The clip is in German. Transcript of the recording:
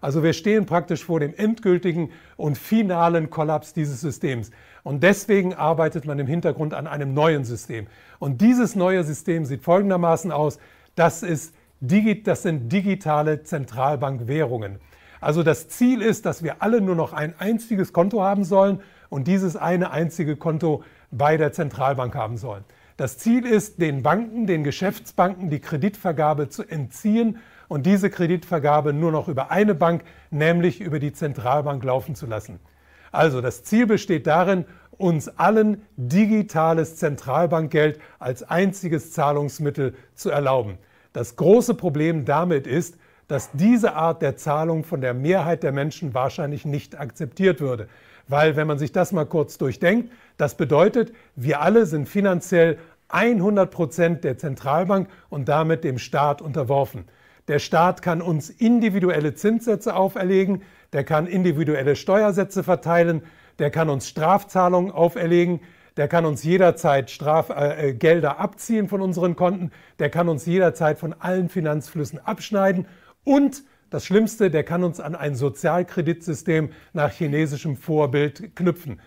Also wir stehen praktisch vor dem endgültigen und finalen Kollaps dieses Systems. Und deswegen arbeitet man im Hintergrund an einem neuen System. Und dieses neue System sieht folgendermaßen aus. Das, ist, das sind digitale Zentralbankwährungen. Also das Ziel ist, dass wir alle nur noch ein einziges Konto haben sollen und dieses eine einzige Konto bei der Zentralbank haben sollen. Das Ziel ist, den Banken, den Geschäftsbanken die Kreditvergabe zu entziehen und diese Kreditvergabe nur noch über eine Bank, nämlich über die Zentralbank laufen zu lassen. Also das Ziel besteht darin, uns allen digitales Zentralbankgeld als einziges Zahlungsmittel zu erlauben. Das große Problem damit ist, dass diese Art der Zahlung von der Mehrheit der Menschen wahrscheinlich nicht akzeptiert würde. Weil, wenn man sich das mal kurz durchdenkt, das bedeutet, wir alle sind finanziell 100 Prozent der Zentralbank und damit dem Staat unterworfen. Der Staat kann uns individuelle Zinssätze auferlegen, der kann individuelle Steuersätze verteilen, der kann uns Strafzahlungen auferlegen, der kann uns jederzeit Strafgelder äh, äh abziehen von unseren Konten, der kann uns jederzeit von allen Finanzflüssen abschneiden und das Schlimmste, der kann uns an ein Sozialkreditsystem nach chinesischem Vorbild knüpfen.